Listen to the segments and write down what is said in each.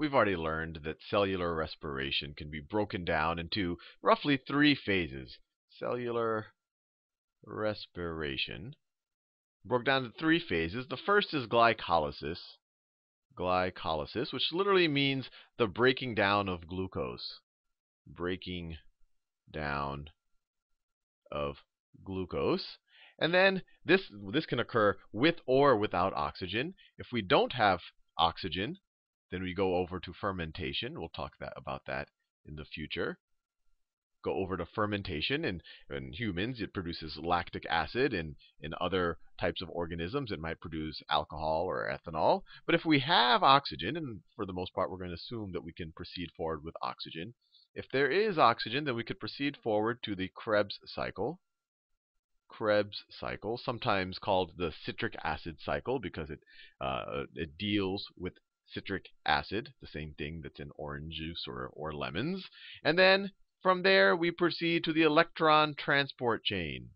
we've already learned that cellular respiration can be broken down into roughly three phases. Cellular respiration broke down into three phases. The first is glycolysis, glycolysis, which literally means the breaking down of glucose, breaking down of glucose. And then this this can occur with or without oxygen. If we don't have oxygen, then we go over to fermentation. We'll talk that, about that in the future. Go over to fermentation. In, in humans, it produces lactic acid. In, in other types of organisms, it might produce alcohol or ethanol. But if we have oxygen, and for the most part, we're going to assume that we can proceed forward with oxygen. If there is oxygen, then we could proceed forward to the Krebs cycle. Krebs cycle, sometimes called the citric acid cycle because it, uh, it deals with citric acid, the same thing that's in orange juice or, or lemons. And then from there, we proceed to the electron transport chain.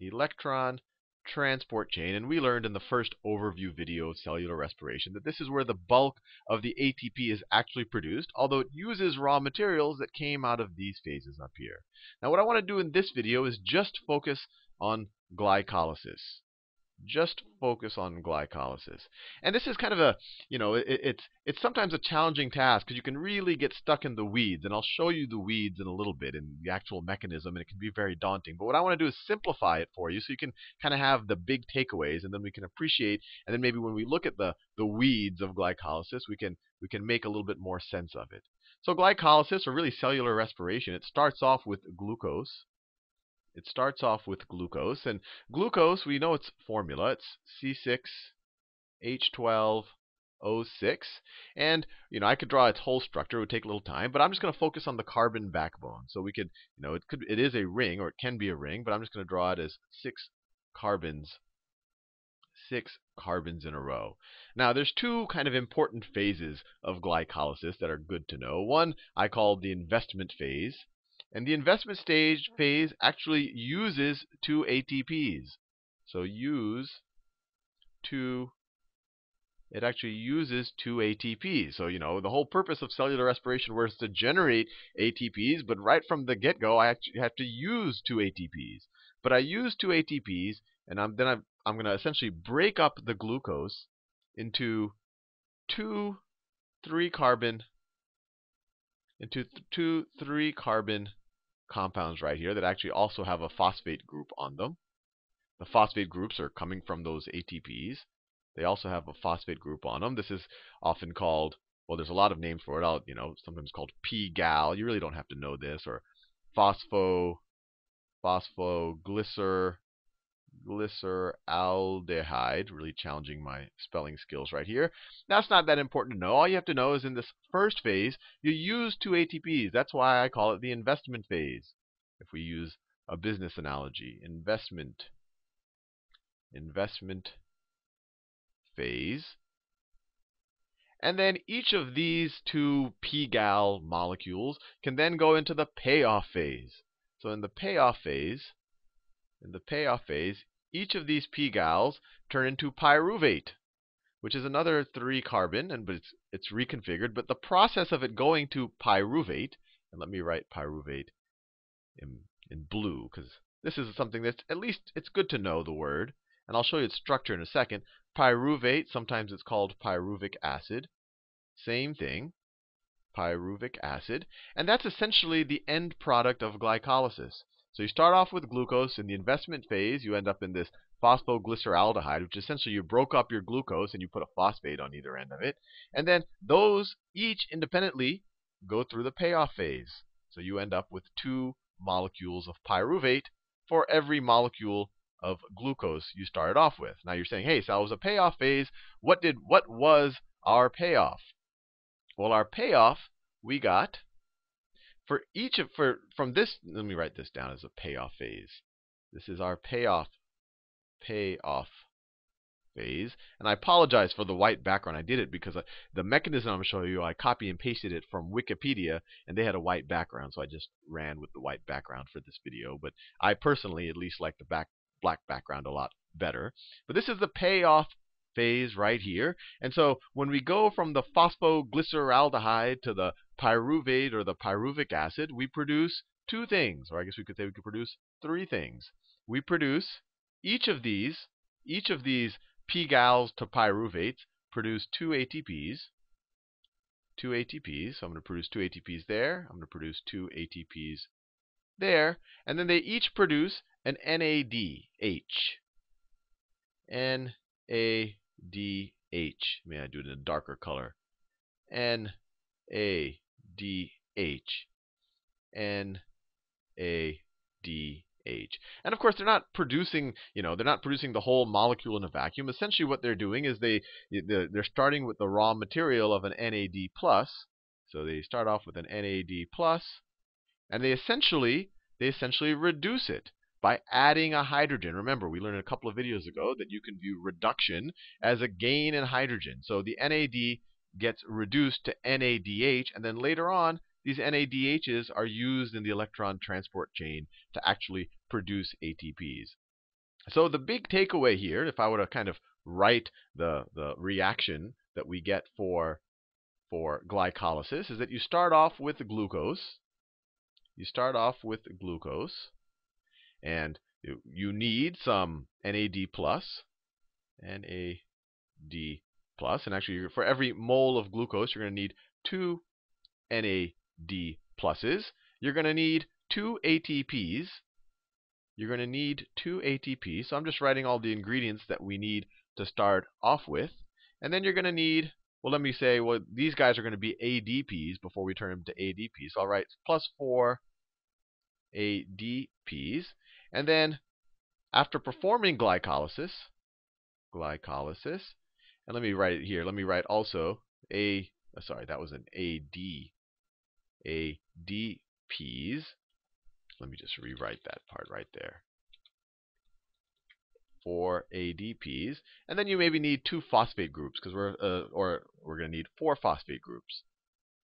Electron transport chain. And we learned in the first overview video of cellular respiration that this is where the bulk of the ATP is actually produced, although it uses raw materials that came out of these phases up here. Now, what I want to do in this video is just focus on glycolysis just focus on glycolysis. And this is kind of a, you know, it, it's it's sometimes a challenging task because you can really get stuck in the weeds. And I'll show you the weeds in a little bit and the actual mechanism, and it can be very daunting. But what I want to do is simplify it for you so you can kind of have the big takeaways, and then we can appreciate. And then maybe when we look at the the weeds of glycolysis, we can we can make a little bit more sense of it. So glycolysis, or really cellular respiration, it starts off with glucose it starts off with glucose. And glucose, we know its formula. It's C6H12O6. And, you know, I could draw its whole structure. It would take a little time. But I'm just going to focus on the carbon backbone. So we could, you know, it could it is a ring, or it can be a ring, but I'm just going to draw it as six carbons six carbons in a row. Now, there's two kind of important phases of glycolysis that are good to know. One I call the investment phase, and the investment stage phase actually uses two ATPs. So use two it actually uses two ATPs. So, you know, the whole purpose of cellular respiration was to generate ATPs, but right from the get go, I actually have to use two ATPs. But I use two ATPs, and I'm, then I'm, I'm going to essentially break up the glucose into two three carbon into th two three carbon compounds right here that actually also have a phosphate group on them. The phosphate groups are coming from those ATPs. They also have a phosphate group on them. This is often called, well, there's a lot of names for it. I'll, you know, sometimes called p-gal. You really don't have to know this. Or phospho, phosphoglycer, glyceraldehyde. Really challenging my spelling skills right here. That's not that important to know. All you have to know is in this first phase, you use two ATPs. That's why I call it the investment phase. If we use a business analogy, investment, investment phase. And then each of these two pgal molecules can then go into the payoff phase. So in the payoff phase, in the payoff phase, each of these p-gals turn into pyruvate, which is another three carbon, and but it's, it's reconfigured. But the process of it going to pyruvate, and let me write pyruvate in, in blue, because this is something that's at least it's good to know the word, and I'll show you its structure in a second. Pyruvate, sometimes it's called pyruvic acid. Same thing, pyruvic acid, and that's essentially the end product of glycolysis. So you start off with glucose. In the investment phase, you end up in this phosphoglyceraldehyde, which essentially you broke up your glucose and you put a phosphate on either end of it. And then those each independently go through the payoff phase. So you end up with two molecules of pyruvate for every molecule of glucose you started off with. Now you're saying, hey, so it was a payoff phase. What did what was our payoff? Well, our payoff we got for each of for from this let me write this down as a payoff phase. This is our payoff payoff phase. And I apologize for the white background. I did it because I, the mechanism I'm showing you, I copy and pasted it from Wikipedia, and they had a white background, so I just ran with the white background for this video. But I personally at least like the back, black background a lot better. But this is the payoff phase right here. And so when we go from the phosphoglyceraldehyde to the pyruvate or the pyruvic acid, we produce two things, or I guess we could say we could produce three things. We produce each of these, each of these pGals to pyruvates produce two ATPs, two ATPs. So I'm going to produce two ATPs there. I'm going to produce two ATPs there. And then they each produce an NADH. NADH. DH. May I do it in a darker color? N A D H. N A D H. And of course, they're not producing, you know, they're not producing the whole molecule in a vacuum. Essentially, what they're doing is they they're starting with the raw material of an NAD plus. So they start off with an NAD plus, and they essentially they essentially reduce it by adding a hydrogen. Remember, we learned a couple of videos ago that you can view reduction as a gain in hydrogen. So the NAD gets reduced to NADH, and then later on, these NADHs are used in the electron transport chain to actually produce ATPs. So the big takeaway here, if I were to kind of write the, the reaction that we get for, for glycolysis, is that you start off with glucose. You start off with glucose. And you need some NAD plus, NAD plus, and actually for every mole of glucose, you're going to need two NAD pluses. You're going to need two ATPs. You're going to need two ATPs. So I'm just writing all the ingredients that we need to start off with. And then you're going to need, well, let me say, well, these guys are going to be ADPs before we turn them to ADPs. So I'll write plus 4 ADPs. And then after performing glycolysis, glycolysis, and let me write it here. Let me write also a uh, sorry, that was an AD ADPs. Let me just rewrite that part right there. Four ADPs, and then you maybe need two phosphate groups because we're uh, or we're going to need four phosphate groups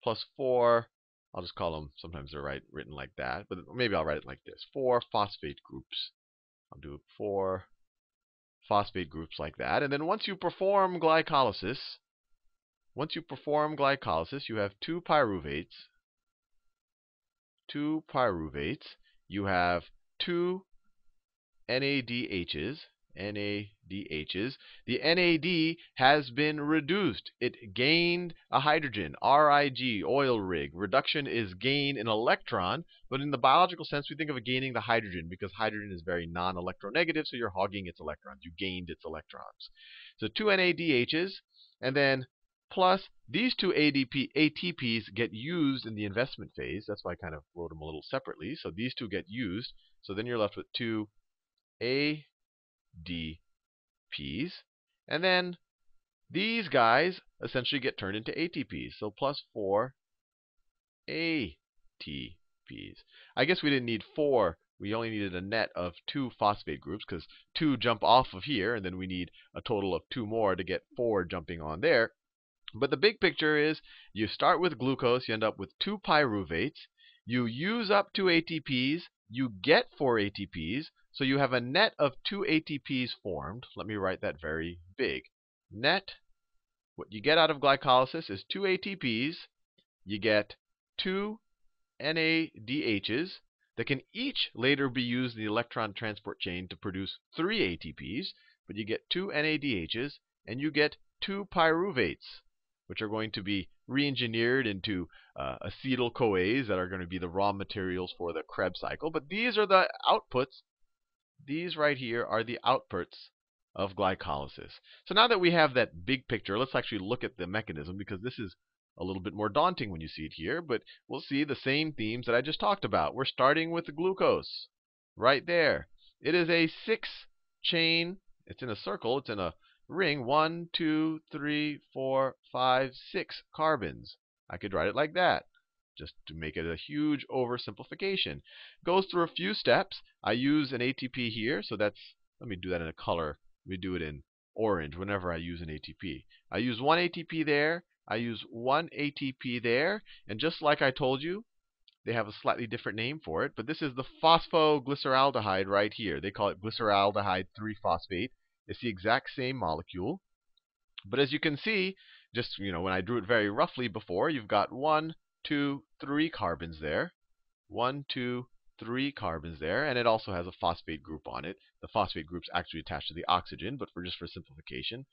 plus four I'll just call them, sometimes they're written like that, but maybe I'll write it like this. Four phosphate groups. I'll do four phosphate groups like that. And then once you perform glycolysis, once you perform glycolysis, you have two pyruvates, two pyruvates, you have two NADHs, NADHs, the NAD has been reduced. It gained a hydrogen, RIG, oil rig. Reduction is gain in electron, but in the biological sense, we think of gaining the hydrogen because hydrogen is very non electronegative, so you're hogging its electrons. You gained its electrons. So two NADHs, and then plus these two ADP, ATPs get used in the investment phase. That's why I kind of wrote them a little separately. So these two get used. So then you're left with two A. DPs. And then these guys essentially get turned into ATPs. So plus 4 ATPs. I guess we didn't need 4 we only needed a net of two phosphate groups because two jump off of here, and then we need a total of two more to get four jumping on there. But the big picture is you start with glucose, you end up with two pyruvates, you use up two ATPs, you get four ATPs, so you have a net of two ATPs formed. Let me write that very big. Net, what you get out of glycolysis is two ATPs, you get two NADHs that can each later be used in the electron transport chain to produce three ATPs, but you get two NADHs and you get two pyruvates, which are going to be re-engineered into uh, acetyl CoAs that are going to be the raw materials for the Krebs cycle. But these are the outputs. These right here are the outputs of glycolysis. So now that we have that big picture, let's actually look at the mechanism because this is a little bit more daunting when you see it here, but we'll see the same themes that I just talked about. We're starting with the glucose right there. It is a six chain, it's in a circle, it's in a ring one, two, three, four, five, six carbons. I could write it like that, just to make it a huge oversimplification. Goes through a few steps. I use an ATP here, so that's, let me do that in a color. Let me do it in orange whenever I use an ATP. I use one ATP there, I use one ATP there, and just like I told you, they have a slightly different name for it, but this is the phosphoglyceraldehyde right here. They call it glyceraldehyde 3 phosphate. It's the exact same molecule. But as you can see, just you know, when I drew it very roughly before, you've got one, two, three carbons there. One, two, three carbons there, and it also has a phosphate group on it. The phosphate group's actually attached to the oxygen, but for just for simplification,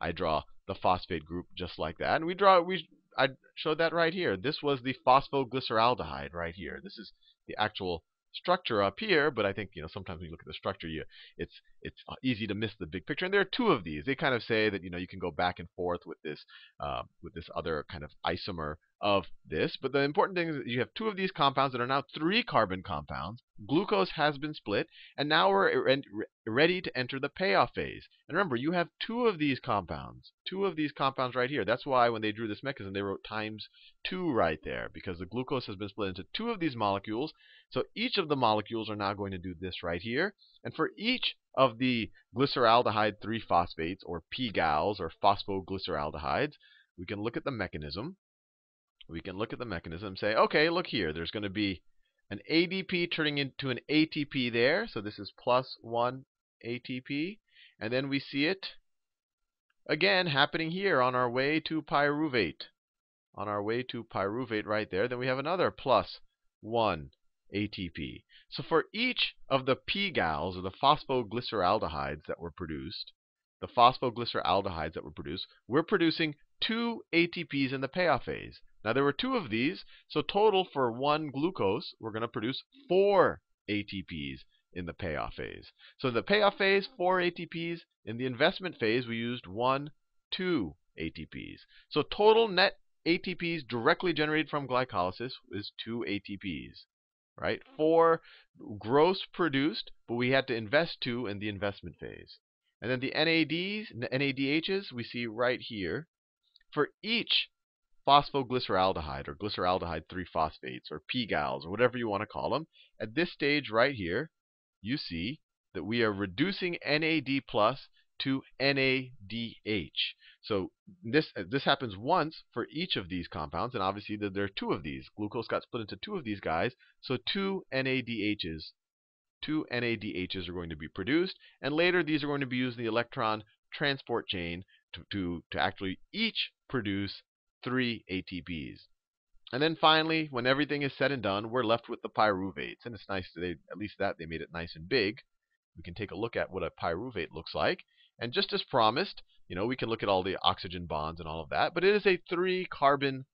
I draw the phosphate group just like that. And we draw we I showed that right here. This was the phosphoglyceraldehyde right here. This is the actual structure up here, but I think you know sometimes when you look at the structure, you it's it's uh, easy to miss the big picture. And there are two of these. They kind of say that you know you can go back and forth with this uh, with this other kind of isomer of this. But the important thing is that you have two of these compounds that are now three carbon compounds. Glucose has been split, and now we're ready to enter the payoff phase. And remember, you have two of these compounds, two of these compounds right here. That's why when they drew this mechanism, they wrote times two right there, because the glucose has been split into two of these molecules. So each of the molecules are now going to do this right here. And for each of the glyceraldehyde 3 phosphates, or PGALs, or phosphoglyceraldehydes, we can look at the mechanism we can look at the mechanism say, okay, look here, there's going to be an ADP turning into an ATP there. So this is plus 1 ATP. And then we see it again happening here on our way to pyruvate. On our way to pyruvate right there, then we have another plus 1 ATP. So for each of the pGals, or the phosphoglyceraldehydes that were produced, the phosphoglyceraldehydes that were produced, we're producing two ATPs in the payoff phase. Now, there were two of these, so total for one glucose, we're going to produce four ATPs in the payoff phase. So in the payoff phase, four ATPs. In the investment phase, we used one, two ATPs. So total net ATPs directly generated from glycolysis is two ATPs, right? Four gross produced, but we had to invest two in the investment phase. And then the NADs, NADHs, we see right here for each phosphoglyceraldehyde or glyceraldehyde 3 phosphates or pGals or whatever you want to call them, at this stage right here, you see that we are reducing NAD plus to NADH. So this this happens once for each of these compounds, and obviously there are two of these. Glucose got split into two of these guys, so two NADHs, two NADHs are going to be produced, and later these are going to be used in the electron transport chain to, to, actually each produce three ATPs. And then finally, when everything is said and done, we're left with the pyruvates. And it's nice that they, at least that they made it nice and big. We can take a look at what a pyruvate looks like. And just as promised, you know, we can look at all the oxygen bonds and all of that, but it is a three-carbon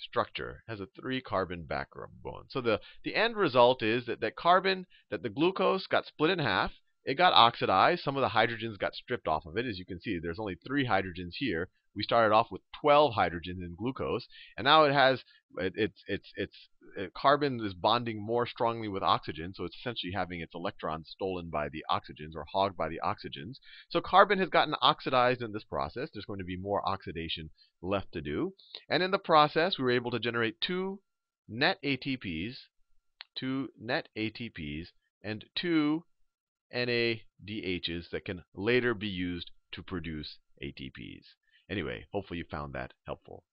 structure, has a three-carbon backbone. So the, the end result is that, that carbon, that the glucose got split in half, it got oxidized. Some of the hydrogens got stripped off of it. As you can see, there's only three hydrogens here. We started off with 12 hydrogens in glucose, and now it has it, it's it's it's it, carbon is bonding more strongly with oxygen, so it's essentially having its electrons stolen by the oxygens or hogged by the oxygens. So carbon has gotten oxidized in this process. There's going to be more oxidation left to do, and in the process, we were able to generate two net ATPs, two net ATPs, and two NADHs that can later be used to produce ATPs. Anyway, hopefully you found that helpful.